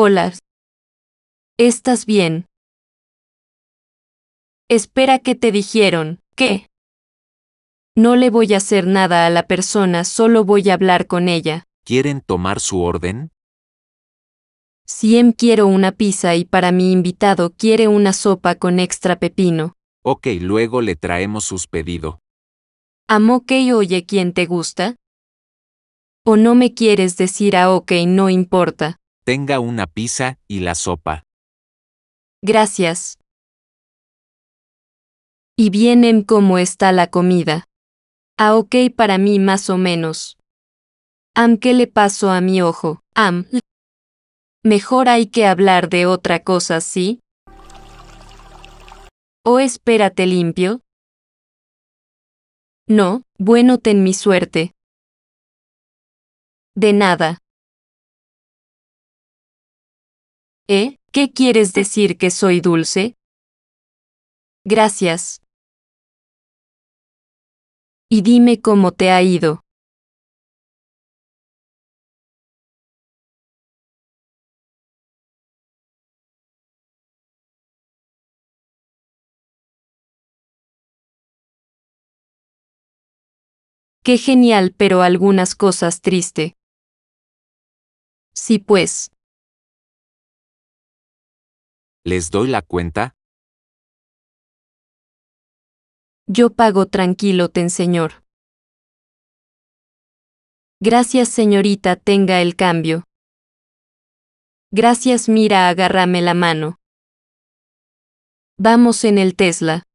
Hola. ¿Estás bien? Espera que te dijeron, ¿qué? No le voy a hacer nada a la persona, solo voy a hablar con ella. ¿Quieren tomar su orden? Siem quiero una pizza y para mi invitado quiere una sopa con extra pepino. Ok, luego le traemos sus pedido. ¿A que oye quien te gusta? ¿O no me quieres decir a ah, ok no importa? Tenga una pizza y la sopa. Gracias. Y vienen cómo está la comida. Ah, ok para mí más o menos. Am, ¿qué le pasó a mi ojo? Am. Mejor hay que hablar de otra cosa, ¿sí? ¿O oh, espérate limpio? No, bueno, ten mi suerte. De nada. ¿Eh? ¿Qué quieres decir que soy dulce? Gracias. Y dime cómo te ha ido. Qué genial, pero algunas cosas triste. Sí pues. ¿Les doy la cuenta? Yo pago tranquilo, ten señor. Gracias, señorita, tenga el cambio. Gracias, mira, agárrame la mano. Vamos en el Tesla.